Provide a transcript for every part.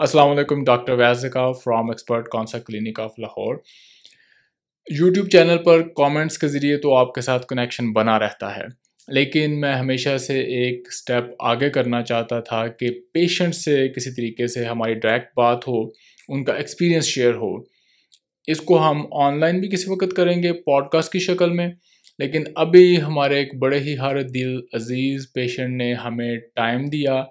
Aslam doctor वैजिका from expert कौनसा clinic of Lahore YouTube channel पर कमेंट्स के ज़रिए तो आपके साथ कनेक्शन बना रहता है लेकिन मैं हमेशा से एक स्टेप आगे करना चाहता था कि पेशेंट से किसी तरीके से हमारी डायरेक्ट बात हो उनका एक्सपीरियंस शेयर हो इसको हम ऑनलाइन भी किसी वक्त करेंगे पॉडकास्ट की शक्ल में लेकिन अभी हमारे एक बड़े ही हर दिल अजीज़ पेशेंट ने हमें टाइम दिया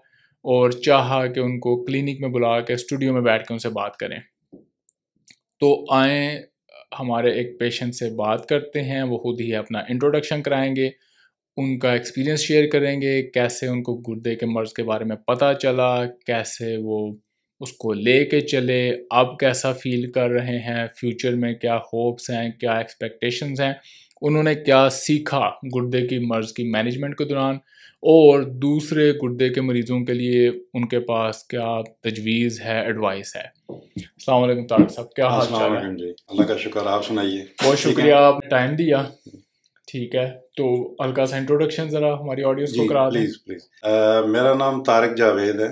और चाहा कि उनको क्लिनिक में बुला के स्टूडियो में बैठ के उनसे बात करें तो आए हमारे एक पेशेंट से बात करते हैं वो खुद ही अपना इंट्रोडक्शन कराएंगे उनका एक्सपीरियंस शेयर करेंगे कैसे उनको गुर्दे के मर्ज़ के बारे में पता चला कैसे वो उसको ले कर चले अब कैसा फील कर रहे हैं फ्यूचर में क्या होप्स हैं क्या एक्सपेक्टेशंस हैं उन्होंने क्या सीखा गुर्दे की मर्ज़ की मैनेजमेंट के दौरान और दूसरे गुर्दे के मरीज़ों के लिए उनके पास क्या तजवीज़ है एडवाइस है अलैक्म तारक साहब क्या हाल चाल है अल्लाह का शुक्र आप सुनाइए बहुत शुक्रिया आपने टाइम दिया ठीक है तो हल्का सा इंट्रोडक्शन ज़रा हमारी ऑडियंस को करा प्लीज़ प्लीज़ मेरा नाम तारक जावेद है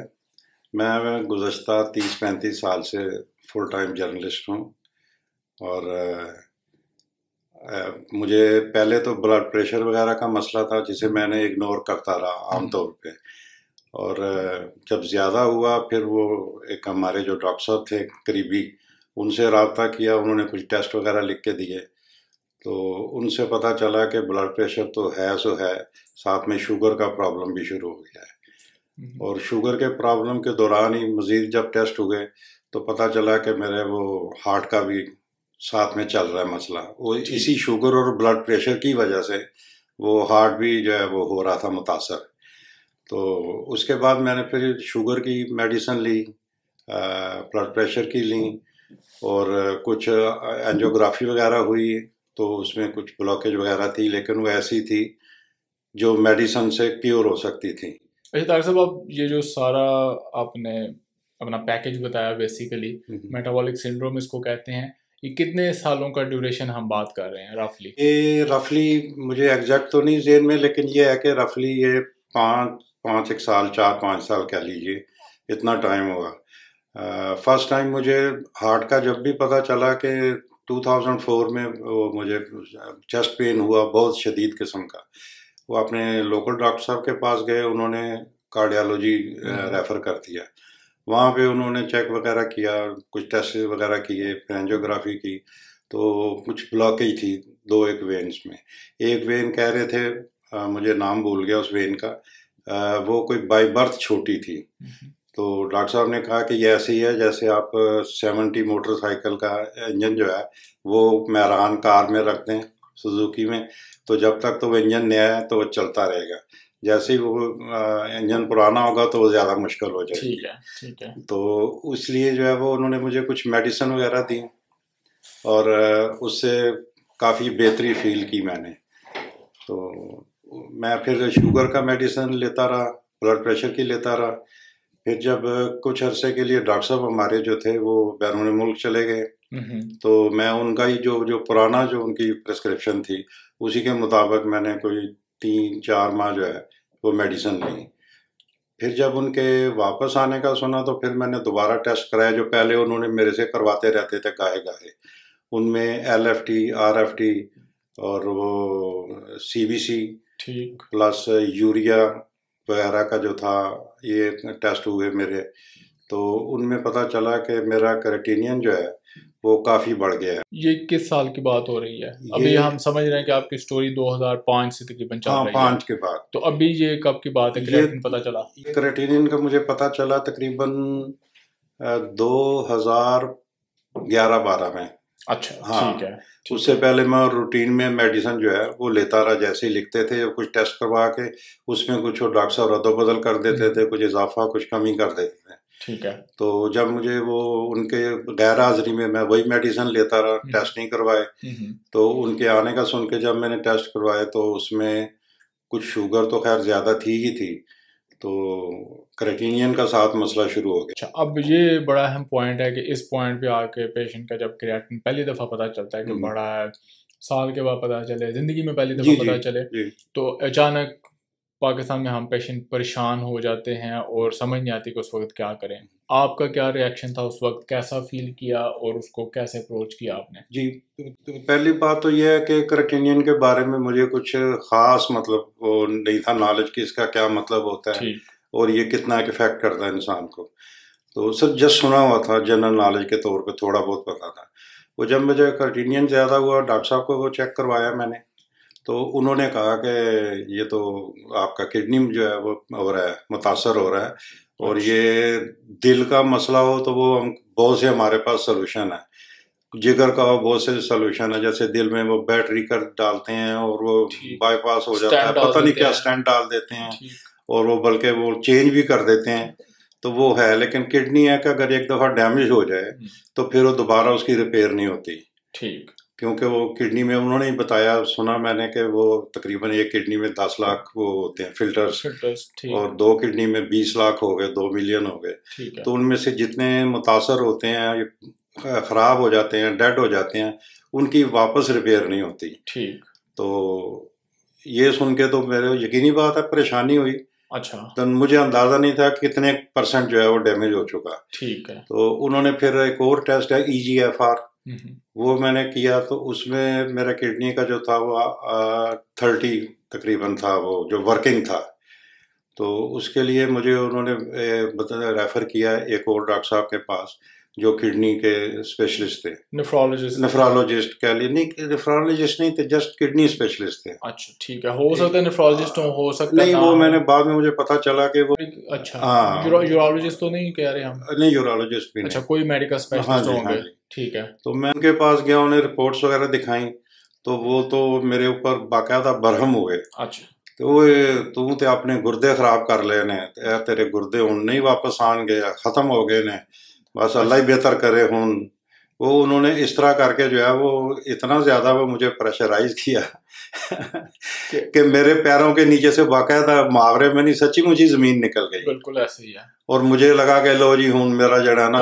मैं गुजशत तीस पैंतीस साल से फुल टाइम जर्नलिस्ट हूँ और मुझे पहले तो ब्लड प्रेशर वगैरह का मसला था जिसे हम्म। मैंने इग्नोर करता रहा आमतौर हम्म। पे और जब ज़्यादा हुआ फिर वो एक हमारे जो डॉक्टर साहब थे करीबी उनसे रबता किया उन्होंने कुछ टेस्ट वगैरह लिख के दिए तो उनसे पता चला कि ब्लड प्रेशर तो है सो है साथ में शुगर का प्रॉब्लम भी शुरू हो गया है हम्म। और शुगर के प्रॉब्लम के दौरान ही मज़ीद जब टेस्ट हुए तो पता चला कि मेरे वो हार्ट का भी साथ में चल रहा है मसला वो इसी शुगर और ब्लड प्रेशर की वजह से वो हार्ट भी जो है वो हो रहा था मुतासर तो उसके बाद मैंने फिर शुगर की मेडिसिन ली ब्लड प्रेशर की ली और कुछ एंजियोग्राफी वगैरह हुई तो उसमें कुछ ब्लॉकेज वगैरह थी लेकिन वो ऐसी थी जो मेडिसन से प्योर हो सकती थी अच्छा तार साहब आप ये जो सारा आपने अपना पैकेज बताया बेसिकली मेटाबॉलिक सिंड्रोम इसको कहते हैं ये कितने सालों का ड्यूरेशन हम बात कर रहे हैं रफली ये रफली मुझे एग्जैक्ट तो नहीं जेन में लेकिन ये है कि रफली ये पाँच पाँच एक साल चार पाँच साल कह लीजिए इतना टाइम होगा फर्स्ट टाइम मुझे हार्ट का जब भी पता चला कि 2004 में वो मुझे चेस्ट पेन हुआ बहुत शदीद किस्म का वो अपने लोकल डॉक्टर साहब के पास गए उन्होंने कार्डियालॉजी हम्म। रेफ़र कर दिया वहाँ पे उन्होंने चेक वगैरह किया कुछ टेस्ट वगैरह किए फिर की तो कुछ ब्लॉकेज थी दो एक वेन्स में एक वेन कह रहे थे आ, मुझे नाम भूल गया उस वेन का आ, वो कोई बाई बर्थ छोटी थी हम्म। तो डॉक्टर साहब ने कहा कि ये ऐसे ही है जैसे आप सेवनटी मोटरसाइकिल का इंजन जो है वो मैरान कार में रख दें सुजुकी में तो जब तक तो वो इंजन नया है तो वो चलता रहेगा जैसे ही वो इंजन पुराना होगा तो वो ज़्यादा मुश्किल हो जाएगी ठीक है ठीक है तो इसलिए जो है वो उन्होंने मुझे कुछ मेडिसिन वगैरह दी और उससे काफ़ी बेहतरी फील की मैंने तो मैं फिर शुगर का मेडिसिन लेता रहा ब्लड प्रेशर की लेता रहा फिर जब कुछ अरसे के लिए डॉक्टर साहब हमारे जो थे वो बैरून मुल्क चले गए हम्म, हम्म। तो मैं उनका ही जो जो पुराना जो उनकी प्रिस्क्रिप्शन थी उसी के मुताबिक मैंने कोई तीन चार माह जो है वो मेडिसिन ली फिर जब उनके वापस आने का सुना तो फिर मैंने दोबारा टेस्ट कराया जो पहले उन्होंने मेरे से करवाते रहते थे गाहे गाहे उनमें L F T R F T और वो सी बी सी ठीक प्लस यूरिया वगैरह का जो था ये टेस्ट हुए मेरे तो उनमें पता चला कि मेरा क्रेटिनियन जो है वो काफ़ी बढ़ गया है ये किस साल की बात हो रही है अभी हम समझ रहे हैं कि आपकी स्टोरी 2005 से तकरीबन चल हाँ, रही के बाद तो अभी ये कब की बात है ये, पता चला ये का मुझे पता चला तकरीबन दो हजार ग्यारह बारह में अच्छा हाँ ठीक है ठीक उससे पहले मैं रूटीन में मेडिसिन जो है वो लेता रहा जैसे ही लिखते थे कुछ टेस्ट करवा के उसमें कुछ डॉक्टर साहब रद्द बदल कर देते हम्म। थे कुछ इजाफा कुछ कमी कर देते थे ठीक है तो जब मुझे वो उनके गैर हाजिरी में मैं वही मेडिसिन लेता रहा टेस्ट हम्म। नहीं करवाए हम्म, हम्म। तो उनके आने का सुन के जब मैंने टेस्ट करवाए तो उसमें कुछ शुगर तो खैर ज़्यादा थी ही थी तो क्रेटिनियन का साथ मसला शुरू हो गया अच्छा अब ये बड़ा अहम पॉइंट है कि इस पॉइंट पे आके पेशेंट का जब क्रिएटिन पहली दफ़ा पता चलता है कि बड़ा है साल के बाद पता चले ज़िंदगी में पहली दफ़ा पता चले तो अचानक पाकिस्तान में हम पेशेंट परेशान हो जाते हैं और समझ नहीं आती कि उस वक्त क्या करें आपका क्या रिएक्शन था उस वक्त कैसा फील किया और उसको कैसे अप्रोच किया आपने जी तो, तो पहली बात तो यह है कि यूनियन के बारे में मुझे कुछ खास मतलब वो नहीं था नॉलेज कि इसका क्या मतलब होता है और ये कितना इफेक्ट करता है इंसान को तो सिर्फ जस्ट सुना हुआ था जनरल नॉलेज के तौर पर थोड़ा बहुत पता था वो जब मुझे यूनियन ज़्यादा हुआ डॉक्टर साहब को वो चेक करवाया मैंने तो उन्होंने कहा कि ये तो आपका किडनी जो है वो हो रहा है मुतासर हो रहा है और अच्छा। ये दिल का मसला हो तो वो हम बहुत से हमारे पास सोल्यूशन है जिगर का बहुत से सोल्यूशन है जैसे दिल में वो बैटरी कर डालते हैं और वो बाईपास हो जाता है पता नहीं क्या स्टैंड डाल देते हैं और वो बल्कि वो चेंज भी कर देते हैं तो वो है लेकिन किडनी है कि अगर एक दफ़ा डैमेज हो जाए हम्म। तो फिर वो दोबारा उसकी रिपेयर नहीं होती ठीक क्योंकि वो किडनी में उन्होंने ही बताया सुना मैंने कि वो तकरीबन एक किडनी में दस लाख वो होते हैं फिल्टर्स, फिल्टर्स और दो किडनी में बीस लाख हो गए दो मिलियन हो गए तो उनमें से जितने मुतासर होते हैं ख़राब हो जाते हैं डेड हो जाते हैं उनकी वापस रिपेयर नहीं होती ठीक तो ये सुन के तो मेरे यकीनी बात है परेशानी हुई अच्छा तो मुझे अंदाजा नहीं था कितने परसेंट जो है वो डैमेज हो चुका ठीक है तो उन्होंने फिर एक और टेस्ट है ई जी एफ आर वो मैंने किया तो उसमें मेरा किडनी का जो था वो थर्टी तकरीबन था वो जो वर्किंग था तो उसके लिए मुझे उन्होंने रेफ़र किया एक और डॉक्टर साहब के पास जो किडनी के स्पेशलिस्ट थे नेफ्रोलॉजिस्ट नेफ्रोलॉजिस्ट कह लिए नहीं नेफ्रोलॉजिस्ट नहीं थे जस्ट किडनी स्पेशलिस्ट थे अच्छा ठीक है हो सकता है नेफ्रोलॉजिस्ट हो हो सकता नहीं वो मैंने बाद में मुझे पता चला कि वो अच्छा हाँ यूरोलॉजिस्ट तो नहीं कह रहे हम नहीं यूरोलॉजिस्ट भी अच्छा कोई मेडिकल स्पेशलिस्ट हाँ होंगे हाँ ठीक है तो मैं उनके पास गया उन्हें रिपोर्ट्स वगैरह दिखाई तो वो तो मेरे ऊपर बाकायदा बरहम हुए अच्छा तो तू तो अपने गुर्दे खराब कर लेने तेरे गुर्दे हूँ नहीं वापस आन गए खत्म हो गए ने बस अल्लाह ही बेहतर करे हूँ वो उन्होंने इस तरह करके जो है वो इतना ज़्यादा वो मुझे प्रेशराइज किया कि मेरे पैरों के नीचे से बाकायदा मुहावरे में नहीं सच्ची मुझी ज़मीन निकल गई बिल्कुल ऐसे ही है और मुझे लगा कि लो जी हूँ मेरा जड़ा ना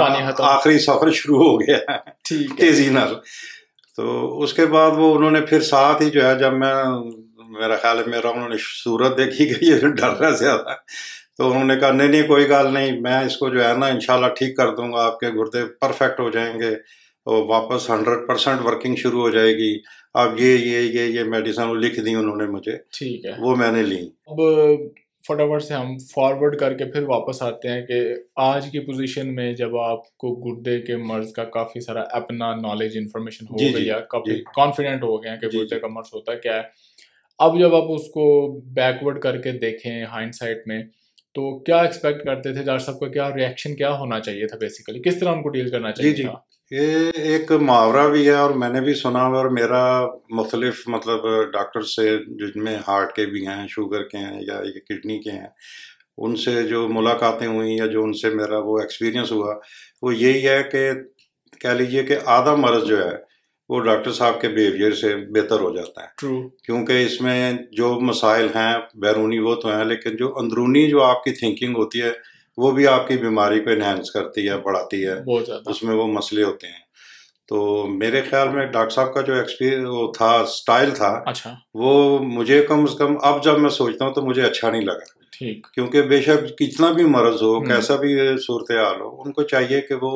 आखिरी सफ़र शुरू हो गया ठीक तेज़ी नर तो उसके बाद वो उन्होंने फिर साथ ही जो है जब मैं मेरा ख्याल है मेरा उन्होंने सूरत देखी गई तो डर रहा ज़्यादा तो उन्होंने कहा नहीं नहीं कोई गाल नहीं मैं इसको जो है ना इनशाला ठीक कर दूंगा आपके गुर्दे परफेक्ट हो जाएंगे और वापस हंड्रेड परसेंट वर्किंग शुरू हो जाएगी अब ये ये ये ये मेडिसिन लिख दी उन्होंने मुझे ठीक है वो मैंने ली अब फटाफट से हम फॉरवर्ड करके फिर वापस आते हैं कि आज की पोजीशन में जब आपको गुर्दे के मर्ज का काफ़ी सारा अपना नॉलेज इन्फॉर्मेशन हो गया काफ़ी कॉन्फिडेंट हो गया कि गुर्दे का मर्ज होता क्या है अब जब आप उसको बैकवर्ड करके देखें साइड में तो क्या एक्सपेक्ट करते थे जार साहब का क्या रिएक्शन क्या होना चाहिए था बेसिकली किस तरह उनको डील करना चाहिए जी, जी. ये एक मुहावरा भी है और मैंने भी सुना और मेरा मुख्तलिफ मतलब डॉक्टर से जिनमें हार्ट के भी हैं शुगर के हैं या ये किडनी के हैं उनसे जो मुलाकातें हुई या जो उनसे मेरा वो एक्सपीरियंस हुआ वो यही है कि कह लीजिए कि आधा मर्ज जो है वो डॉक्टर साहब के बिहेवियर से बेहतर हो जाता है ट्रू क्योंकि इसमें जो मसाइल हैं बैरूनी वो तो हैं लेकिन जो अंदरूनी जो आपकी थिंकिंग होती है वो भी आपकी बीमारी को इन्हेंस करती है बढ़ाती है उसमें वो मसले होते हैं तो मेरे ख्याल में डॉक्टर साहब का जो एक्सपीरियंस वो था स्टाइल था अच्छा वो मुझे कम से कम अब जब मैं सोचता हूँ तो मुझे अच्छा नहीं लगा ठीक क्योंकि बेशक कितना भी मर्ज हो हम्म। कैसा भी सूरत हाल हो उनको चाहिए कि वो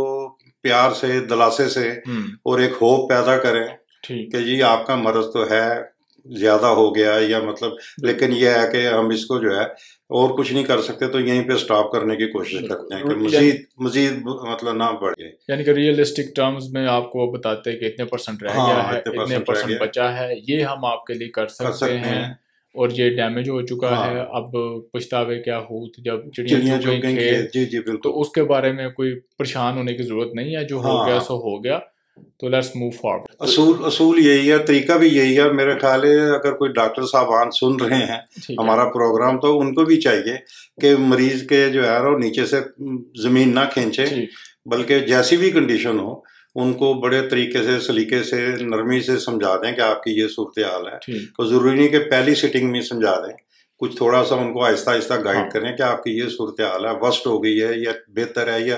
प्यार से दिलासे से हम्म। और एक होप पैदा करें कि जी आपका मर्ज तो है ज्यादा हो गया या मतलब लेकिन यह है कि हम इसको जो है और कुछ नहीं कर सकते तो यहीं पे स्टॉप करने की कोशिश करते हैं कि मजीद मजीद मतलब ना बढ़े यानी कि रियलिस्टिक टर्म्स में आपको बताते हैं कि इतने परसेंट रह हाँ, गया है इतने परसेंट, परसेंट बचा है ये हम आपके लिए कर सकते, कर सकते हैं और ये डैमेज हो चुका हाँ। है अब पछतावे क्या तो जब चिड़िया जी जी तो बिल्कुल तो उसके बारे में कोई परेशान होने की जरूरत नहीं है जो हाँ। हो गया हाँ। सो हो गया तो लेट्स मूव फॉरवर्ड असूल असूल यही है तरीका भी यही है मेरे ख्याल है अगर कोई डॉक्टर साहबान सुन रहे हैं हमारा प्रोग्राम तो उनको भी चाहिए कि मरीज के जो है वो नीचे से जमीन ना खींचे बल्कि जैसी भी कंडीशन हो उनको बड़े तरीके से सलीके से नरमी से समझा दें कि आपकी ये सूरत हाल है तो ज़रूरी नहीं कि पहली सिटिंग में समझा दें कुछ थोड़ा सा उनको आहिस्ता आहिस्ता गाइड हाँ। करें कि आपकी ये सूरत हाल है वस्ट हो गई है या बेहतर है या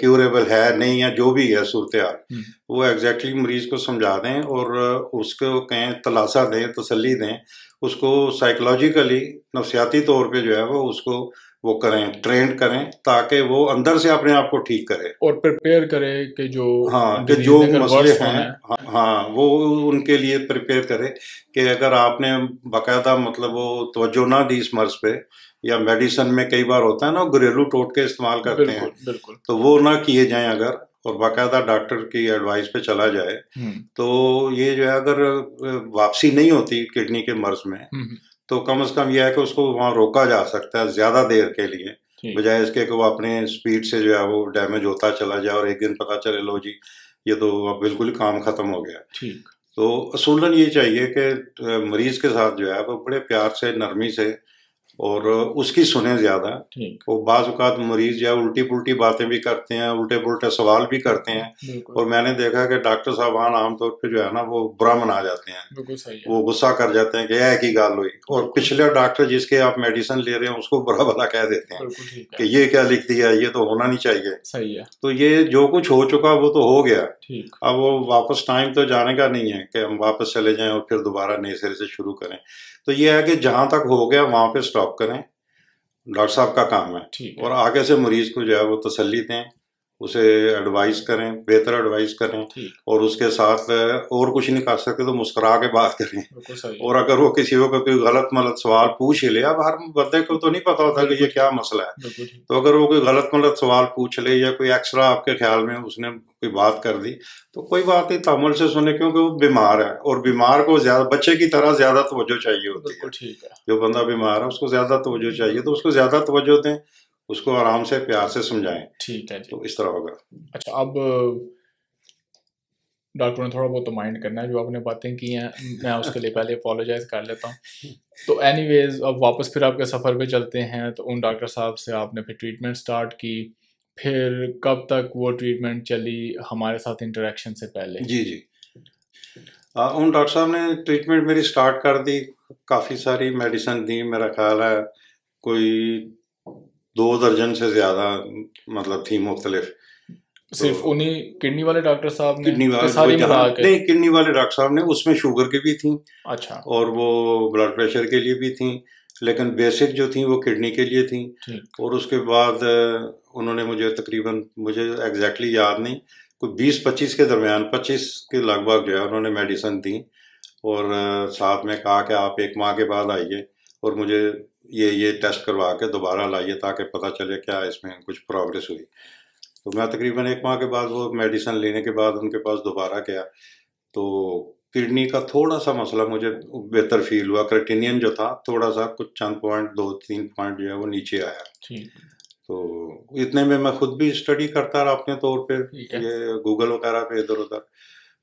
क्यूरेबल है नहीं या जो भी है सूरत हाल हम्म। वो एग्जैक्टली exactly मरीज़ को समझा दें और उसको कहें तलाशा दें तसली दें उसको साइकोलॉजिकली नफसियाती तौर पे जो है वो उसको वो करें ट्रेंड करें ताकि वो अंदर से अपने आप को ठीक करे और प्रिपेयर करे कि जो हाँ कि जो मसले हैं है। हाँ, हाँ वो उनके लिए प्रिपेयर करे कि अगर आपने बाकायदा मतलब वो तवज्जो ना दी इस मर्ज पे या मेडिसिन में कई बार होता है ना घरेलू टोटके इस्तेमाल करते बिल्कुल, हैं बिल्कुल तो वो ना किए जाएं अगर और बाकायदा डॉक्टर की एडवाइस पे चला जाए हम्म। तो ये जो है अगर वापसी नहीं होती किडनी के मर्ज में हम्म, हम्म। तो कम से कम यह है कि उसको वहाँ रोका जा सकता है ज़्यादा देर के लिए बजाय इसके कि वो अपने स्पीड से जो है वो डैमेज होता चला जाए और एक दिन पता चले लो जी ये तो अब बिल्कुल काम ख़त्म हो गया ठीक तो असूलन ये चाहिए कि मरीज़ के साथ जो है वो बड़े प्यार से नरमी से और उसकी सुने ज़्यादा वो बाज़ात मरीज़ जो उल्टी पुल्टी बातें भी करते हैं उल्टे पुल्टे सवाल भी करते हैं और मैंने देखा कि डॉक्टर साहबान आमतौर पर जो है ना वो बुरा मना जाते हैं वो गुस्सा कर जाते हैं कि यह की गाल हुई और पिछले डॉक्टर जिसके आप मेडिसिन ले रहे हैं उसको बुरा भला कह देते हैं कि ये क्या लिख दिया ये तो होना नहीं चाहिए सही है तो ये जो कुछ हो चुका वो तो हो गया अब वो वापस टाइम तो जाने का नहीं है कि हम वापस चले जाएं और फिर दोबारा नए सिरे से शुरू करें तो ये है कि जहाँ तक हो गया वहाँ पे स्टॉप करें डॉक्टर साहब का काम है ठीक और आगे से मरीज को जो है वो तसल्ली दें उसे एडवाइस करें बेहतर एडवाइस करें और उसके साथ और कुछ नहीं कर सकते तो मुस्करा के बात करें और अगर वो किसी को कोई गलत मलत सवाल पूछ ले अब हर बंदे को तो नहीं पता होता कि ये क्या मसला है तो अगर वो कोई गलत मलत सवाल पूछ ले या कोई एक्स्ट्रा आपके ख्याल में उसने कोई बात कर दी तो कोई बात नहीं तमल से सुने क्योंकि वो बीमार है और बीमार को ज्यादा बच्चे की तरह ज्यादा तवज्जो चाहिए होती है जो बंदा बीमार है उसको ज्यादा तवज्जो चाहिए तो उसको ज्यादा तवज्जो दें उसको आराम से प्यार से समझाएं ठीक है तो इस तरह होगा अच्छा अब डॉक्टर ने थोड़ा बहुत तो माइंड करना है जो आपने बातें की हैं मैं उसके लिए पहले अपोलोजाइज कर लेता हूँ तो एनीवेज अब वापस फिर आपके सफ़र पे चलते हैं तो उन डॉक्टर साहब से आपने फिर ट्रीटमेंट स्टार्ट की फिर कब तक वो ट्रीटमेंट चली हमारे साथ इंटरेक्शन से पहले जी जी आ, उन डॉक्टर साहब ने ट्रीटमेंट मेरी स्टार्ट कर दी काफ़ी सारी मेडिसिन दी मेरा ख्याल है कोई दो दर्जन से ज्यादा मतलब थी मुख्तलिफ तो सिर्फ उन्हीं किडनी वाले डॉक्टर साहब किडनी वाले तो नहीं किडनी वाले डॉक्टर साहब ने उसमें शुगर की भी थी अच्छा और वो ब्लड प्रेशर के लिए भी थी लेकिन बेसिक जो थी वो किडनी के लिए थी और उसके बाद उन्होंने मुझे तकरीबन मुझे एग्जैक्टली याद नहीं कोई बीस पच्चीस के दरमियान पच्चीस के लगभग जो है उन्होंने मेडिसिन दी और साथ में कहा कि आप एक माह के बाद आइए और मुझे ये ये टेस्ट करवा के दोबारा लाइए ताकि पता चले क्या इसमें कुछ प्रोग्रेस हुई तो मैं तकरीबन एक माह के बाद वो मेडिसन लेने के बाद उनके पास दोबारा गया तो किडनी का थोड़ा सा मसला मुझे बेहतर फील हुआ क्रेटिनियन जो था थोड़ा सा कुछ चंद पॉइंट दो तीन पॉइंट जो है वो नीचे आया तो इतने में मैं खुद भी स्टडी करता रहा अपने तौर पर ये गूगल वगैरह पे इधर उधर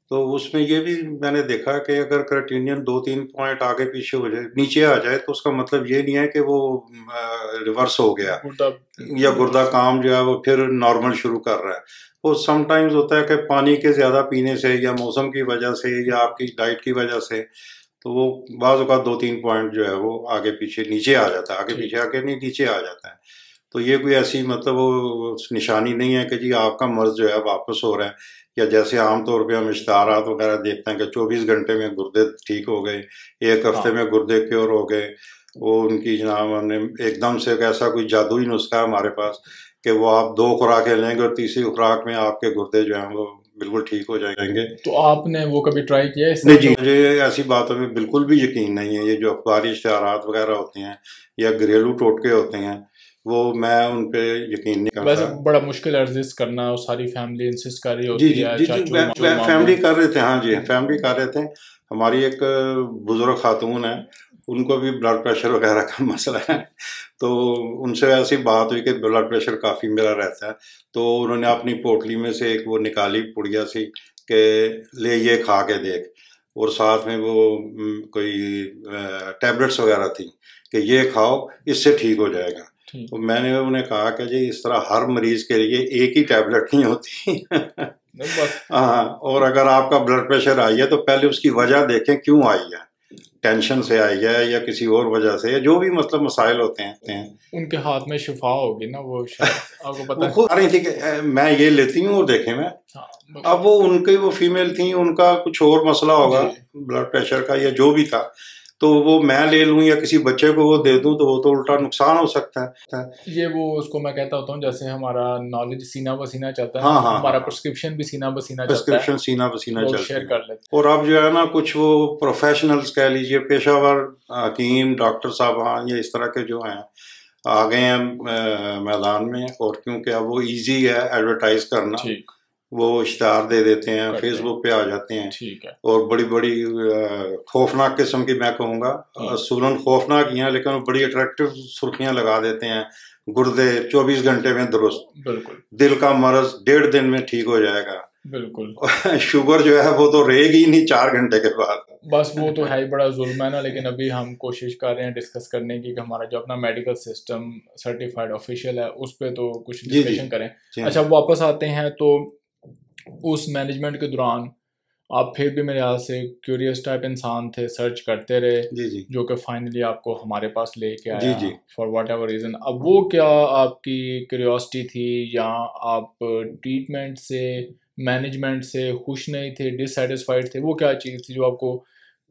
तो उसमें ये भी मैंने देखा कि अगर क्रेडिट दो तीन पॉइंट आगे पीछे हो जाए नीचे आ जाए तो उसका मतलब ये नहीं है कि वो रिवर्स हो गया या गुर्दा काम जो है वो फिर नॉर्मल शुरू कर रहा है वो तो समटाइम्स होता है कि पानी के ज़्यादा पीने से या मौसम की वजह से या आपकी डाइट की वजह से तो वो बाज़ात दो तीन पॉइंट जो है वो आगे पीछे नीचे आ जाता है आगे पीछे आके नहीं नीचे आ जाता है तो ये कोई ऐसी मतलब वो निशानी नहीं है कि जी आपका मर्ज जो है वापस हो रहा है या जैसे आमतौर पे हम इश्तहारात वगैरह देखते हैं कि 24 घंटे में गुर्दे ठीक हो गए एक हाँ। हफ्ते में गुर्दे क्योर हो गए वो उनकी जनाब हमने एकदम से ऐसा कोई जादुई नुस्खा है हमारे पास कि वो आप दो खुराकें लेंगे और तीसरी खुराक में आपके गुर्दे जो हैं वो बिल्कुल ठीक हो जाएंगे तो आपने वो कभी ट्राई किया है नहीं जी मुझे ऐसी बातों में बिल्कुल भी यकीन नहीं है ये जो अखबारी इश्तहारात वगैरह होते हैं या घरेलू टोटके होते हैं वो मैं उन पे यकीन नहीं करता वैसे बड़ा मुश्किल एडजस्ट करना और सारी फैमिली इंसिस्ट कर रही होती जी, है जी, जी, जी, जी फैमिली कर रहे थे हाँ जी फैमिली कर रहे थे हमारी एक बुज़ुर्ग खातून है उनको भी ब्लड प्रेशर वगैरह का मसला है तो उनसे ऐसी बात हुई कि ब्लड प्रेशर काफ़ी मेरा रहता है तो उन्होंने अपनी पोटली में से एक वो निकाली पुड़िया सी के ले ये खा के देख और साथ में वो कोई टैबलेट्स वगैरह थी कि ये खाओ इससे ठीक हो जाएगा तो मैंने उन्हें कहा कि जी इस तरह हर मरीज के लिए एक ही टैबलेट नहीं होती हाँ और अगर आपका ब्लड प्रेशर आई है तो पहले उसकी वजह देखें क्यों आई है टेंशन से आई है या किसी और वजह से जो भी मतलब मसाइल होते हैं उनके हाथ में शिफा होगी ना वो आपको पता वो है ठीक है मैं ये लेती हूँ और देखे मैं हाँ, अब वो उनकी वो फीमेल थी उनका कुछ और मसला होगा ब्लड प्रेशर का या जो भी था तो वो मैं ले लूँ या किसी बच्चे को वो दे दूँ तो वो तो उल्टा नुकसान हो सकता है ये वो उसको मैं कहता होता हूँ जैसे हमारा नॉलेज सीना बसीना चलता है हाँ हाँ हमारा प्रिस्क्रिप्शन भी सीना बसीना प्रिस्क्रिप्शन सीना बसीना चलता है और अब जो है ना कुछ वो प्रोफेशनल्स कह लीजिए पेशावर हकीम डॉक्टर साहबान या इस तरह के जो हैं आ गए हैं मैदान में और क्योंकि अब वो ईजी है एडवर्टाइज करना वो इश्तहार दे देते हैं फेसबुक पे आ जाते हैं ठीक है और बड़ी बड़ी खौफनाक किस्म की मैं कहूँगा हाँ। सूरन खौफनाक ही है लेकिन बड़ी अट्रैक्टिव सुर्खियां लगा देते हैं गुर्दे 24 घंटे में दुरुस्त बिल्कुल दिल का मरज डेढ़ दिन में ठीक हो जाएगा बिल्कुल शुगर जो है वो तो रहेगी नहीं चार घंटे के बाद बस वो तो है ही बड़ा जुल्म है ना लेकिन अभी हम कोशिश कर रहे हैं डिस्कस करने की कि हमारा जो अपना मेडिकल सिस्टम सर्टिफाइड ऑफिशियल है उस पर तो कुछ डिस्कशन करें अच्छा वापस आते हैं तो उस मैनेजमेंट के दौरान आप फिर भी मेरे ख्याल से क्यूरियस टाइप इंसान थे सर्च करते रहे जी जी जो कि फाइनली आपको हमारे पास लेके आया जी जी फॉर वट एवर रीज़न अब वो क्या आपकी क्यूरियोसिटी थी या आप ट्रीटमेंट से मैनेजमेंट से खुश नहीं थे डिससेटिस्फाइड थे वो क्या चीज़ थी जो आपको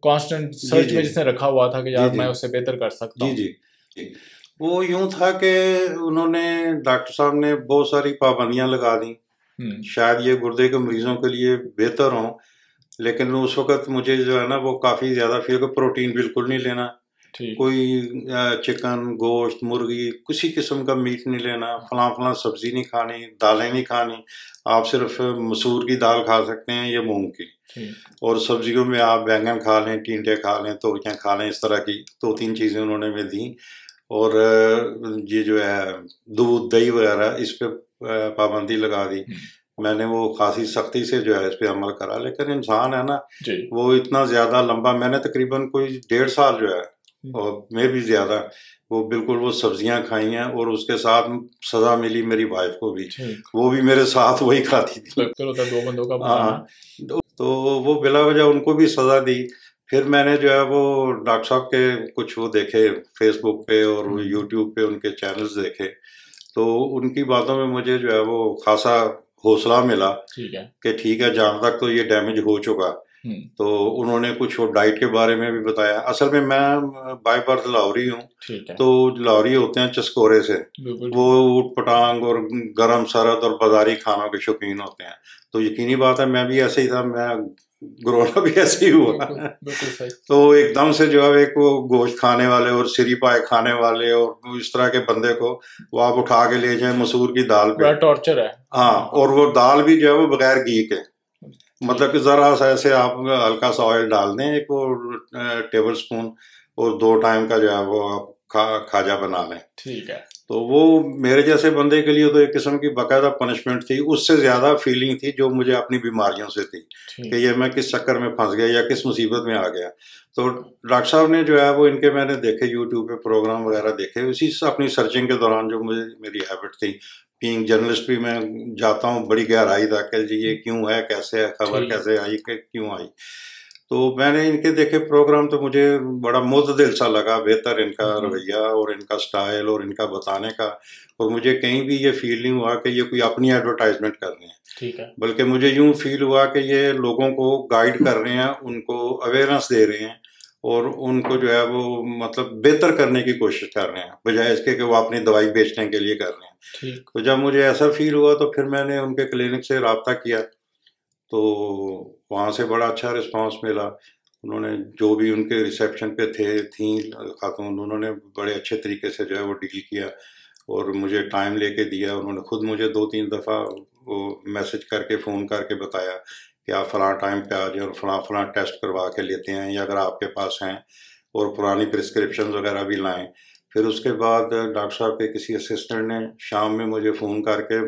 कांस्टेंट सर्च में जिसने रखा हुआ था कि यार मैं उसे बेहतर कर सकता जी जी वो यूं था कि उन्होंने डॉक्टर साहब ने बहुत सारी पाबंदियां लगा दी हम्म। शायद ये गुर्दे के मरीजों के लिए बेहतर हों लेकिन उस वक्त मुझे जो है ना वो काफ़ी ज़्यादा फील प्रोटीन बिल्कुल नहीं लेना कोई चिकन गोश्त मुर्गी किसी किस्म का मीट नहीं लेना फला फला सब्ज़ी नहीं खानी दालें नहीं खानी आप सिर्फ मसूर की दाल खा सकते हैं या मूंग की और सब्जियों में आप बैंगन खा लें टीटे खा लें तोरियाँ खा लें इस तरह की दो तो तीन चीज़ें उन्होंने में दी और ये जो है दूध दही वगैरह इस पर पाबंदी लगा दी हम्म। मैंने वो खासी सख्ती से जो है इस पर अमल करा लेकिन इंसान है ना वो इतना ज़्यादा लंबा मैंने तकरीबन कोई डेढ़ साल जो है हम्म। और मैं भी ज़्यादा वो बिल्कुल वो सब्जियां खाई हैं और उसके साथ सजा मिली मेरी वाइफ को भी वो भी मेरे साथ वही खाती थी तो हाँ तो, तो वो बिला वजह उनको भी सजा दी फिर मैंने जो है वो डॉक्टर साहब के कुछ वो देखे फेसबुक पे और यूट्यूब हम्म। पे उनके चैनल्स देखे तो उनकी बातों में मुझे जो है वो खासा हौसला मिला ठीक है कि ठीक है जहाँ तक तो ये डैमेज हो चुका हम्म। तो उन्होंने कुछ डाइट के बारे में भी बताया असल में मैं बाय बर्थ लाहौरी हूँ तो लाहौरी होते हैं चस्कोरे से वो ऊट पटांग और गरम सरद और बाजारी खानों के शौकीन होते हैं तो यकीनी बात है मैं भी ऐसे ही था मैं ग्रोना भी ऐसे ही हुआ तो एकदम से जो है एक वो गोश्त खाने वाले और सिरी पाए खाने वाले और इस तरह के बंदे को वो आप उठा के ले जाए मसूर की दाल पे टॉर्चर है हाँ और वो दाल भी जो है वो बगैर घी के मतलब कि ज़रा सा ऐसे आप हल्का सा ऑयल डाल दें एक और टेबल स्पून और दो टाइम का जो है वो आप खा खाजा बना लें ठीक है तो वो मेरे जैसे बंदे के लिए तो एक किस्म की बाकायदा पनिशमेंट थी उससे ज़्यादा फीलिंग थी जो मुझे अपनी बीमारियों से थी कि ये मैं किस चक्कर में फंस गया या किस मुसीबत में आ गया तो डॉक्टर साहब ने जो है वो इनके मैंने देखे यूट्यूब पे प्रोग्राम वगैरह देखे उसी अपनी सर्चिंग के दौरान जो मुझे मेरी हैबिट थी पींग जर्नलिस्ट भी मैं जाता हूँ बड़ी गहराई तक जी ये हम्म। क्यों है कैसे है खबर कैसे आई क्यों आई तो मैंने इनके देखे प्रोग्राम तो मुझे बड़ा दिल सा लगा बेहतर इनका हम्म। रवैया और इनका स्टाइल और इनका बताने का और मुझे कहीं भी ये फील नहीं हुआ कि ये कोई अपनी एडवर्टाइजमेंट कर रहे हैं ठीक है बल्कि मुझे यूँ फील हुआ कि ये लोगों को गाइड कर रहे हैं उनको अवेयरनेस दे रहे हैं और उनको जो है वो मतलब बेहतर करने की कोशिश कर रहे हैं बजाय इसके कि वो अपनी दवाई बेचने के लिए कर रहे हैं तो जब मुझे ऐसा फील हुआ तो फिर मैंने उनके क्लिनिक से रबता किया तो वहाँ से बड़ा अच्छा रिस्पांस मिला उन्होंने जो भी उनके रिसेप्शन पे थे थी खातून उन्होंने बड़े अच्छे तरीके से जो है वो डील किया और मुझे टाइम लेके दिया उन्होंने खुद मुझे दो तीन दफ़ा वो मैसेज करके फ़ोन करके बताया कि आप फलां टाइम पे आ जाए और फलां फलां टेस्ट करवा के लेते हैं या अगर आपके पास हैं और पुरानी प्रिस्क्रिप्शन वगैरह भी लाएं फिर उसके बाद डॉक्टर साहब के किसी असिस्टेंट ने शाम में मुझे फ़ोन करके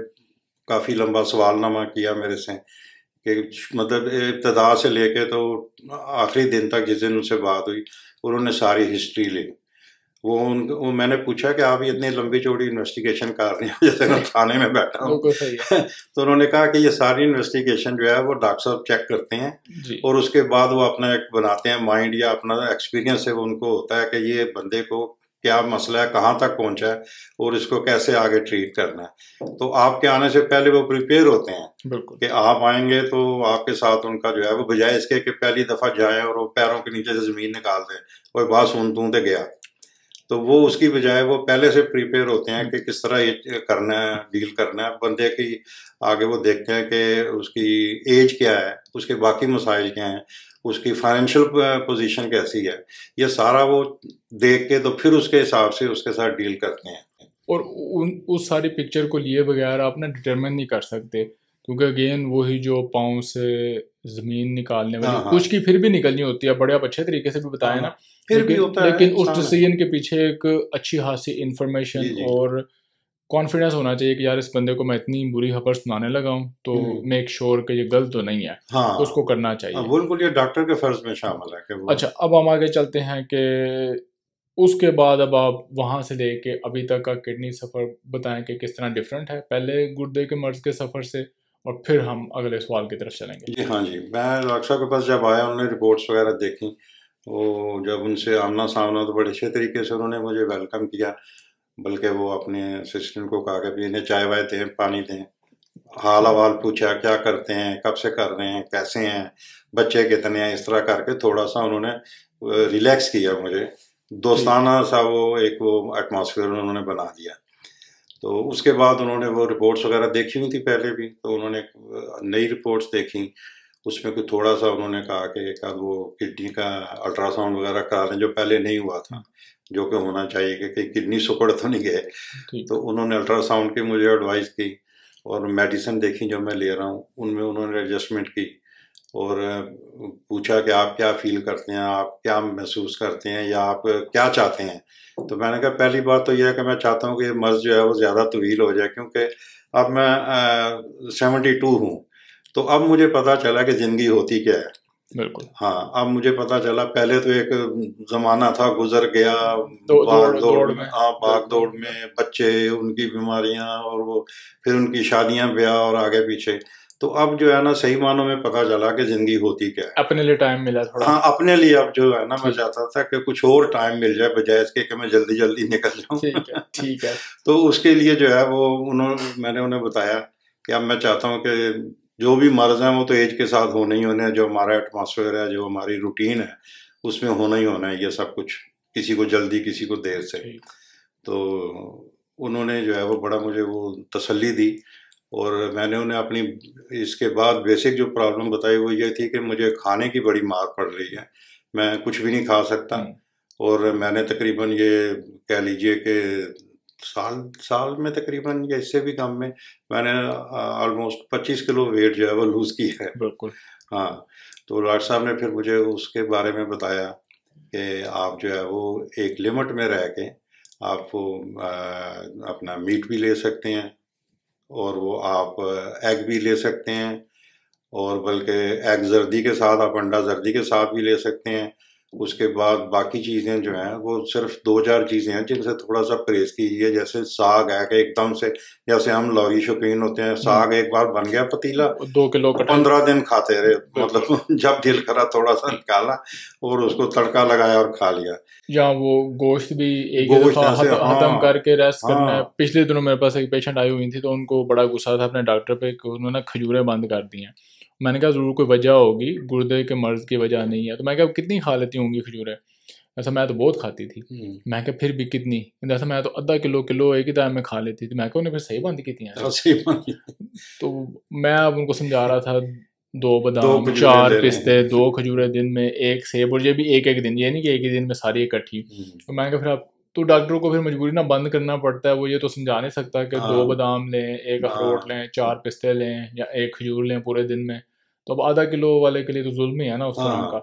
काफ़ी लंबा सवालनामा किया मेरे से कि मतलब इब्तदा से लेके तो आखिरी दिन तक जिस दिन उनसे बात हुई उन्होंने सारी हिस्ट्री ली वो उन वो मैंने पूछा कि आप इतनी लंबी चौड़ी इन्वेस्टिगेशन कर रहे हैं जैसे मैं थाने में बैठा हूँ तो उन्होंने कहा कि ये सारी इन्वेस्टिगेशन जो है वो डॉक्टर साहब चेक करते हैं और उसके बाद वो अपना एक बनाते हैं माइंड या अपना एक्सपीरियंस है वो उनको होता है कि ये बंदे को क्या मसला है कहाँ तक पहुँचा है और इसको कैसे आगे ट्रीट करना है तो आपके आने से पहले वो प्रिपेयर होते हैं कि आप आएंगे तो आपके साथ उनका जो है वो बजाय इसके कि पहली दफ़ा जाए और वो पैरों के नीचे से ज़मीन निकाल दें और बात सुन तू तो गया तो वो उसकी बजाय वो पहले से प्रिपेयर होते हैं कि किस तरह ये करना है डील करना है बंदे की आगे वो देखते हैं कि उसकी एज क्या है उसके बाकी मसाइल क्या हैं उसकी फाइनेंशियल पोजीशन कैसी है ये सारा वो देख के तो फिर उसके हिसाब से उसके साथ डील करते हैं और उन उस सारी पिक्चर को लिए बगैर आप ना डिटरमिन नहीं कर सकते क्योंकि अगेन वही जो पाँव से जमीन निकालने वाली हाँ।, हाँ। कुछ की फिर भी निकलनी होती है बड़े आप अच्छे तरीके से भी बताए हाँ, ना हाँ। फिर भी होता लेकिन है लेकिन उस डिसीजन के पीछे एक अच्छी खासी इंफॉर्मेशन और कॉन्फिडेंस होना चाहिए कि यार इस बंदे को मैं इतनी बुरी खबर सुनाने लगा हूँ तो मेक हम्म। श्योर sure कि ये गलत तो नहीं है हाँ, तो उसको करना चाहिए बिल्कुल ये डॉक्टर के फर्ज में शामिल है कि अच्छा अब हम आगे चलते हैं कि उसके बाद अब आप वहाँ से लेके अभी तक का किडनी सफ़र बताएं कि किस तरह डिफरेंट है पहले गुर्दे के मर्ज के सफ़र से और फिर हम अगले सवाल की तरफ चलेंगे जी हाँ जी मैं डॉक्टर साहब के पास जब आया उन्होंने रिपोर्ट्स वगैरह देखी वो तो जब उनसे आमना सामना तो बड़े अच्छे तरीके से उन्होंने मुझे वेलकम किया बल्कि वो अपने असिस्टेंट को कहा कि इन्हें चाय वाय दें पानी दें हाल हवाल पूछा क्या करते हैं कब से कर रहे हैं कैसे हैं बच्चे कितने हैं इस तरह करके थोड़ा सा उन्होंने रिलैक्स किया मुझे दोस्ताना सा वो एक वो एटमोसफियर उन्होंने बना दिया तो उसके बाद उन्होंने वो रिपोर्ट्स वगैरह देखी हुई थी पहले भी तो उन्होंने नई रिपोर्ट्स देखी उसमें कुछ थोड़ा सा उन्होंने कहा कि एक वो किडनी का अल्ट्रासाउंड वगैरह करा लें जो पहले नहीं हुआ था जो कि होना चाहिए कि कहीं किडनी सुकड़ तो नहीं गए तो उन्होंने अल्ट्रासाउंड की मुझे एडवाइस की और मेडिसिन देखी जो मैं ले रहा हूँ उनमें उन्होंने एडजस्टमेंट की और पूछा कि आप क्या फील करते हैं आप क्या महसूस करते हैं या आप क्या चाहते हैं तो मैंने कहा पहली बात तो यह है कि मैं चाहता हूँ कि मर्ज जो है वो ज़्यादा तवील हो जाए क्योंकि अब मैं सेवेंटी टू हूँ तो अब मुझे पता चला कि ज़िंदगी होती क्या है बिल्कुल हाँ अब मुझे पता चला पहले तो एक जमाना था गुजर गया दो, भाग दौड़ में हाँ भाग दौड़ में बच्चे उनकी बीमारियां और वो फिर उनकी शादियां ब्याह और आगे पीछे तो अब जो है ना सही मानों में पता चला कि जिंदगी होती क्या है अपने लिए टाइम मिला थोड़ा हाँ अपने लिए अब जो है ना मैं चाहता था कि कुछ और टाइम मिल जाए बजाय इसके कि मैं जल्दी जल्दी निकल जाऊँ ठीक है ठीक है तो उसके लिए जो है वो उन्होंने मैंने उन्हें बताया कि अब मैं चाहता हूँ कि जो भी मर्ज हैं वो तो एज के साथ होने ही होने हैं जो हमारा एटमोसफेयर है जो हमारी रूटीन है उसमें होना ही होना है ये सब कुछ किसी को जल्दी किसी को देर से तो उन्होंने जो है वो बड़ा मुझे वो तसल्ली दी और मैंने उन्हें अपनी इसके बाद बेसिक जो प्रॉब्लम बताई वो ये थी कि मुझे खाने की बड़ी मार पड़ रही है मैं कुछ भी नहीं खा सकता हम्म। और मैंने तकरीबन ये कह लीजिए कि साल साल में तकरीबन या इससे भी कम में मैंने ऑलमोस्ट पच्चीस किलो वेट जो है वो लूज़ की है बिल्कुल हाँ तो डॉक्टर साहब ने फिर मुझे उसके बारे में बताया कि आप जो है वो एक लिमिट में रह के आप वो अपना मीट भी ले सकते हैं और वो आप एग भी ले सकते हैं और बल्कि एग जर्दी के साथ आप अंडा जर्दी के साथ भी ले सकते हैं उसके बाद बाकी चीज़ें जो हैं वो सिर्फ दो चार चीज़ें हैं जिनसे थोड़ा सा परहेज कीजिए जैसे साग है कि एकदम से जैसे हम लौरी शौकीन होते हैं साग हम्म। एक बार बन गया पतीला दो किलो पंद्रह दिन खाते रहे मतलब जब दिल करा थोड़ा सा निकाला और उसको तड़का लगाया और खा लिया या वो गोश्त भी एक गोश्त खत्म हाँ, करके रेस्ट हाँ, करना है पिछले दिनों मेरे पास एक पेशेंट आई हुई थी तो उनको बड़ा गुस्सा था अपने डॉक्टर पे उन्होंने खजूरें बंद कर दी हैं मैंने कहा ज़रूर कोई वजह होगी गुर्दे के मर्ज़ की वजह नहीं है तो मैं कहा कितनी खा लेती होंगी खजूरें ऐसा मैं तो बहुत खाती थी हम्म। मैं कहा फिर भी कितनी जैसा मैं तो आधा किलो किलो एक ही टाइम में खा लेती थी मैं कहा उन्हें फिर सही बंद की थी हाँ, तो मैं अब उनको समझा रहा था दो बादाम चार पिस्ते दो खजूरें दिन में एक सेब और ये भी एक एक दिन ये नहीं कि एक ही दिन में सारी इकट्ठी हम्म। तो मैं कहा फिर आप तो डॉक्टरों को फिर मजबूरी ना बंद करना पड़ता है वो ये तो समझा नहीं सकता कि दो हाँ। बादाम लें एक हाँ। अखरोट लें चार पिस्ते लें या एक खजूर लें पूरे दिन में तो अब आधा किलो वाले के लिए तो जुल्म ही है ना उस तरह हाँ। का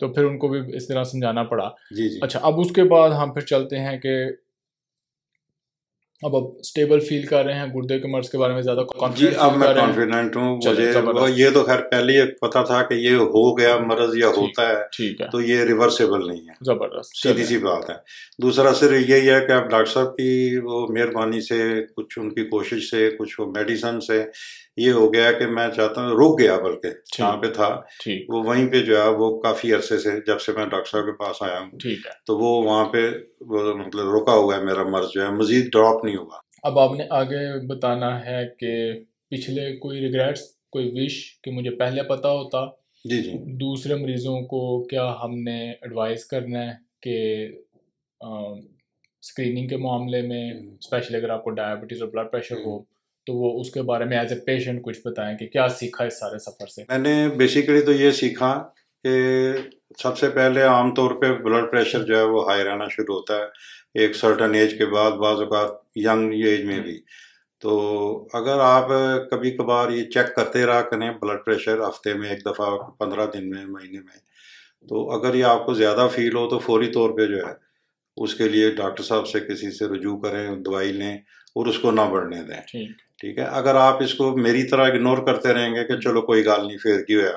तो फिर उनको भी इस तरह समझाना पड़ा जी जी अच्छा अब उसके बाद हम फिर चलते हैं कि अब अब स्टेबल फील कर रहे हैं गुर्दे के मर्ज के बारे में ज्यादा जी अब मैं कॉन्फिडेंट हूँ मुझे ये तो खैर पहले ही पता था कि ये हो गया हम्म, मर्ज या होता है ठीक है तो ये रिवर्सेबल नहीं है जबरदस्त सीधी सी बात है दूसरा सिर्फ यही है कि आप डॉक्टर साहब की वो मेहरबानी से कुछ उनकी कोशिश से कुछ वो मेडिसन से ये हो गया कि मैं चाहता हूँ रुक गया बल्कि जहाँ पे था वो वहीं पे जो है वो काफ़ी अरसे से जब से मैं डॉक्टर साहब के पास आया हूँ तो वो वहाँ पे वो मतलब रुका हुआ है मेरा मर्ज जो है मजीद ड्रॉप नहीं हुआ अब आपने आगे बताना है कि पिछले कोई रिग्रेट्स कोई विश कि मुझे पहले पता होता जी जी दूसरे मरीजों को क्या हमने एडवाइस करना है कि स्क्रीनिंग के मामले में स्पेशली हम्म। अगर आपको डायबिटीज़ और ब्लड हम्म। प्रेशर हो तो वो उसके बारे में एज ए पेशेंट कुछ बताएं कि क्या सीखा इस सारे सफ़र से मैंने बेसिकली तो ये सीखा कि सबसे पहले आमतौर पे ब्लड प्रेशर जो है वो हाई रहना शुरू होता है एक सर्टन एज के बाद बाज़ात यंग एज में भी तो अगर आप कभी कभार ये चेक करते रहा करें ब्लड प्रेशर हफ्ते में एक दफ़ा पंद्रह दिन में महीने में तो अगर ये आपको ज़्यादा फील हो तो फौरी तौर पे जो है उसके लिए डॉक्टर साहब से किसी से रजू करें दवाई लें और उसको ना बढ़ने दें ठीक है अगर आप इसको मेरी तरह इग्नोर करते रहेंगे कि चलो कोई गाल नहीं फेर क्यों है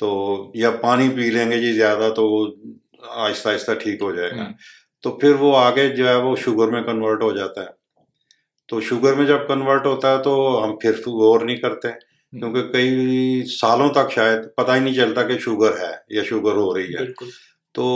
तो या पानी पी लेंगे जी ज़्यादा तो वो आहिस्ता आहिस्ता ठीक हो जाएगा हम्म। तो फिर वो आगे जो है वो शुगर में कन्वर्ट हो जाता है तो शुगर में जब कन्वर्ट होता है तो हम फिर तो गौर नहीं करते हम्म। क्योंकि कई सालों तक शायद पता ही नहीं चलता कि शुगर है या शुगर हो रही है तो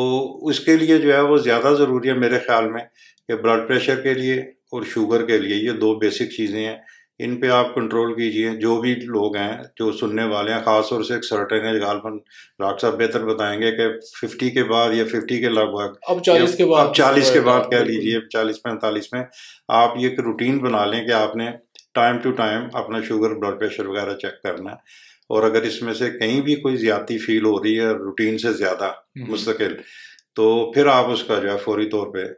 उसके लिए जो है वो ज़्यादा ज़रूरी है मेरे ख्याल में कि ब्लड प्रेशर के लिए और शुगर के लिए ये दो बेसिक चीज़ें हैं इन पे आप कंट्रोल कीजिए जो भी लोग हैं जो सुनने वाले हैं ख़ास तौर से एक सर्टेन एज गालपन डॉक्टर साहब बेहतर बताएंगे कि फिफ्टी के बाद या फिफ्टी के लगभग अब चालीस के बाद अब के बाद कह लीजिए चालीस पैंतालीस में आप ये एक रूटीन बना लें कि आपने टाइम टू टाइम अपना शुगर ब्लड प्रेशर वगैरह चेक करना और अगर इसमें से कहीं भी कोई ज़्यादा फील हो रही है रूटीन से ज़्यादा हम्म। मुस्तकिल तो फिर आप उसका जो है फौरी तौर पर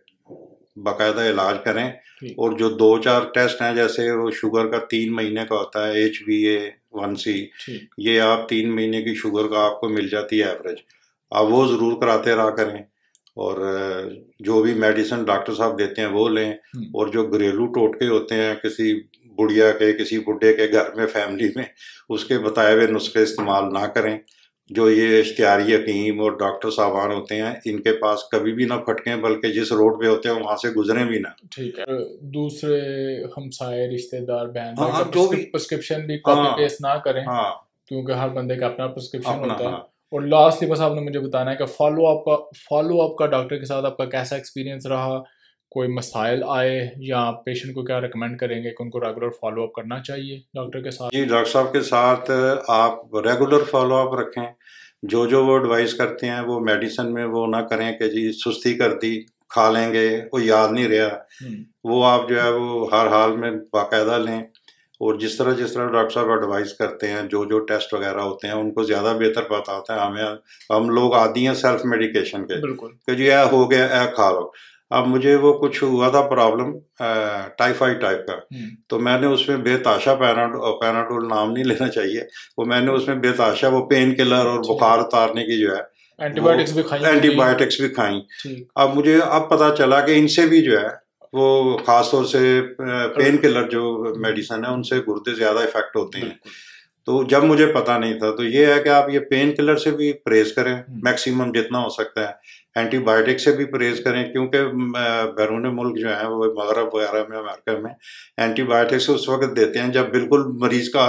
बाकायदा इलाज करें और जो दो चार टेस्ट हैं जैसे वो शुगर का तीन महीने का होता है H V A one C ये आप तीन महीने की शुगर का आपको मिल जाती है एवरेज आप वो ज़रूर कराते रहा करें और जो भी मेडिसिन डॉक्टर साहब देते हैं वो लें हम्म। और जो घरेलू टोटके होते हैं किसी बुढ़िया के किसी बुढ़े के घर में फैमिली में उसके बताए हुए नुस्खे इस्तेमाल ना करें जो ये इश्तियारी अकीम और डॉक्टर साहबान होते हैं इनके पास कभी भी ना फटकें बल्कि जिस रोड पे होते हैं वहाँ से गुजरे भी ना ठीक है दूसरे हमसाए रिश्तेदार बहन हाँ, हाँ, जो भी प्रिस्क्रिप्शन भी कॉपी हाँ, पेस्ट ना करें हाँ, क्योंकि हर बंदे का अपना प्रिस्क्रिप्शन होता है हाँ। और लास्टली बस आपने मुझे बताना है कि फॉलो अप का फॉलो अप का डॉक्टर के साथ आपका कैसा एक्सपीरियंस रहा कोई मसाइल आए या पेशेंट को क्या रिकमेंड करेंगे कि उनको रेगुलर फॉलोअप करना चाहिए डॉक्टर के साथ जी डॉक्टर साहब के साथ आप रेगुलर फॉलोअप रखें जो जो वो एडवाइस करते हैं वो मेडिसिन में वो ना करें कि जी सुस्ती कर दी खा लेंगे वो याद नहीं रहा हम्म। वो आप जो है वो हर हाल में बाकायदा लें और जिस तरह जिस तरह डॉक्टर साहब एडवाइस करते हैं जो जो टेस्ट वगैरह होते हैं उनको ज़्यादा बेहतर पता होता है हमें हम लोग आदि हैं सेल्फ मेडिकेशन के कि जी यह हो गया यह खा लो अब मुझे वो कुछ हुआ था प्रॉब्लम टाइफाइड टाइप का हम्म। तो मैंने उसमें बेताशा पैनाडो पैनाडोल नाम नहीं लेना चाहिए वो मैंने उसमें बेताशा वो पेन किलर और बुखार उतारने की जो है एंटीबायोटिक्स भी खाई एंटीबायोटिक्स भी खाई अब मुझे अब पता चला कि इनसे भी जो है वो खासतौर से पेन किलर जो मेडिसन है उनसे गुर्दे ज़्यादा इफेक्ट होते हैं तो जब मुझे पता नहीं था तो ये है कि आप ये पेन किलर से भी परहेज करें मैक्सिमम जितना हो सकता है एंटीबायोटिक से भी परहेज करें क्योंकि बैरून मुल्क जो है वो मगरब वगैरह में अमेरिका में एंटीबायोटिक्स उस वक्त देते हैं जब बिल्कुल मरीज का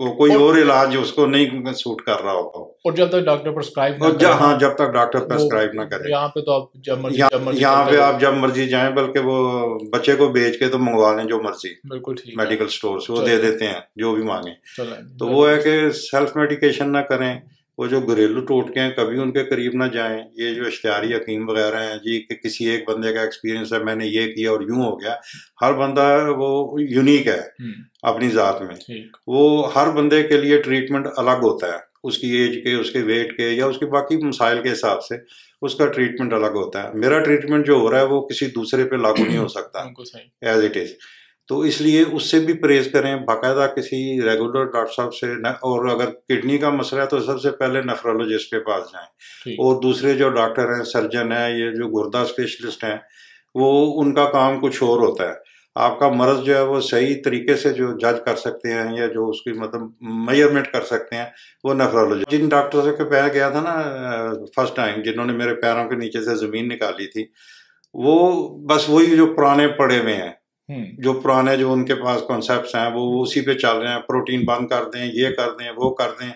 वो कोई और, और इलाज उसको नहीं सूट कर रहा होगा और जब तक डॉक्टर प्रेस्क्राइब ना जा, हाँ जब तक डॉक्टर प्रेस्क्राइब ना करे यहाँ पे तो आप जब मर्जी यहाँ पे आप जब मर्जी जाए बल्कि वो बच्चे को बेच के तो मंगवा लें जो मर्जी बिल्कुल ठीक मेडिकल स्टोर से वो दे देते हैं जो भी मांगे तो वो है कि सेल्फ मेडिकेशन ना करें वो जो घरेलू टोटके हैं कभी उनके करीब ना जाएं ये जो इश्तारी यकीम वगैरह हैं जी कि किसी एक बंदे का एक्सपीरियंस है मैंने ये किया और यूं हो गया हर बंदा वो यूनिक है हम्म। अपनी ज़ात में वो हर बंदे के लिए ट्रीटमेंट अलग होता है उसकी एज के उसके वेट के या उसके बाकी मसाइल के हिसाब से उसका ट्रीटमेंट अलग होता है मेरा ट्रीटमेंट जो हो रहा है वो किसी दूसरे पे लागू नहीं हो सकता एज इट इज़ तो इसलिए उससे भी परहेज करें बाकायदा किसी रेगुलर डॉक्टर साहब से न, और अगर किडनी का मसला है तो सबसे पहले नफरोलॉजिस्ट के पास जाएं और दूसरे जो डॉक्टर हैं सर्जन हैं ये जो गुर्दा स्पेशलिस्ट हैं वो उनका काम कुछ और होता है आपका मर्ज जो है वो सही तरीके से जो जज कर सकते हैं या जो उसकी मतलब मेजरमेंट कर सकते हैं वो नेफ्रोलॉजिस्ट जिन डॉक्टर से के पैर गया था ना फर्स्ट टाइम जिन्होंने मेरे पैरों के नीचे से ज़मीन निकाली थी वो बस वही जो पुराने पड़े हुए हैं हम्म। जो पुराने जो उनके पास कॉन्सेप्ट हैं वो उसी पे चल रहे हैं प्रोटीन बंद कर दें ये कर दें वो कर दें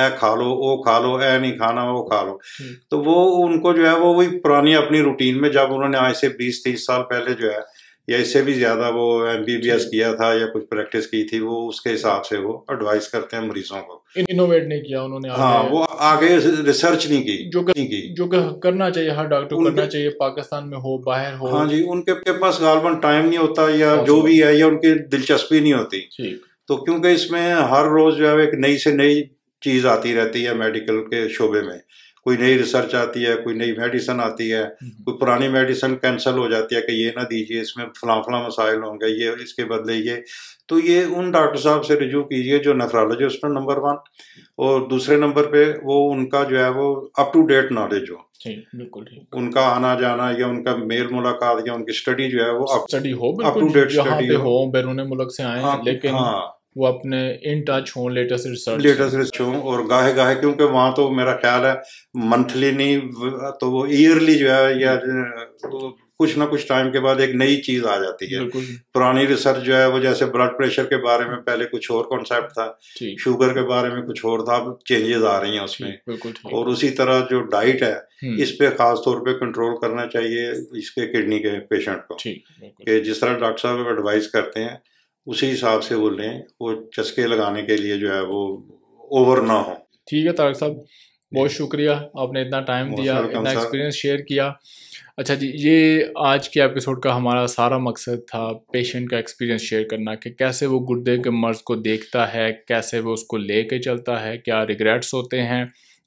ए खा लो वो खा लो ए नहीं खाना वो खा लो हम्म। तो वो उनको जो है वो वही पुरानी अपनी रूटीन में जब उन्होंने आज से बीस तीस साल पहले जो है या इससे भी ज़्यादा वो एम किया था या कुछ प्रैक्टिस की थी वो उसके हिसाब से वो एडवाइस करते हैं मरीजों को इनोवेट नहीं किया उन्होंने हाँ वो आगे रिसर्च नहीं की जो कर, नहीं की जो करना चाहिए हर डॉक्टर को करना चाहिए पाकिस्तान में हो बाहर हो हाँ जी उनके पास गालबन टाइम नहीं होता या जो भी है या उनकी दिलचस्पी नहीं होती तो क्योंकि इसमें हर रोज जो है एक नई से नई चीज़ आती रहती है मेडिकल के शोबे में कोई नई रिसर्च आती है कोई नई मेडिसन आती है हम्म। कोई पुरानी मेडिसन कैंसिल हो जाती है कि ये ना दीजिए इसमें फला फला मसाइल होंगे ये इसके बदले ये तो ये उन डॉक्टर साहब से रिजू कीजिए जो नेफ्रोलॉजिस्ट हो नंबर वन और दूसरे नंबर पे वो उनका जो है वो अप टू डेट नॉलेज हो बिल्कुल उनका आना जाना या उनका मेल मुलाकात या उनकी स्टडी जो है वो स्टडी हो अप टू डेट स्टडी हो बैरून मुल्क से आए हाँ, लेकिन हाँ वो अपने इन टच हों लेटेस्ट रिसर्च लेटेस्ट रिसर्च हों और गाहे गाहे क्योंकि वहाँ तो मेरा ख्याल है मंथली नहीं तो वो ईयरली जो है या तो कुछ ना कुछ टाइम के बाद एक नई चीज आ जाती है पुरानी रिसर्च जो है वो जैसे ब्लड प्रेशर के बारे में पहले कुछ और कॉन्सेप्ट था शुगर के बारे में कुछ और था अब चेंजेस आ रही हैं उसमें और उसी तरह जो डाइट है हम्म। इस पे खास तौर पे कंट्रोल करना चाहिए इसके किडनी के पेशेंट को कि जिस तरह डॉक्टर साहब एडवाइस करते हैं उसी हिसाब से वो लें वो चस्के लगाने के लिए जो है वो ओवर ना हो ठीक है तारक साहब बहुत शुक्रिया आपने इतना टाइम दिया इतना एक्सपीरियंस शेयर किया अच्छा जी ये आज के एपिसोड का हमारा सारा मकसद था पेशेंट का एक्सपीरियंस शेयर करना कि कैसे वो गुर्दे के मर्ज़ को देखता है कैसे वो उसको ले कर चलता है क्या रिग्रेट्स होते हैं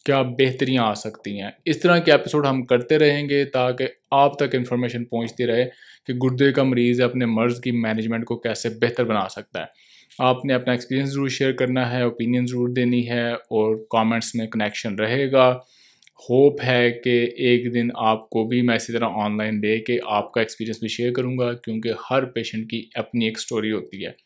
क्या बेहतरियाँ आ सकती हैं इस तरह के एपिसोड हम करते रहेंगे ताकि आप तक इन्फॉर्मेशन पहुँचती रहे कि गुर्दे का मरीज़ अपने मर्ज़ की मैनेजमेंट को कैसे बेहतर बना सकता है आपने अपना एक्सपीरियंस ज़रूर शेयर करना है ओपिनियन ज़रूर देनी है और कमेंट्स में कनेक्शन रहेगा होप है कि एक दिन आपको भी मैं इसी तरह ऑनलाइन दे के आपका एक्सपीरियंस भी शेयर करूँगा क्योंकि हर पेशेंट की अपनी एक स्टोरी होती है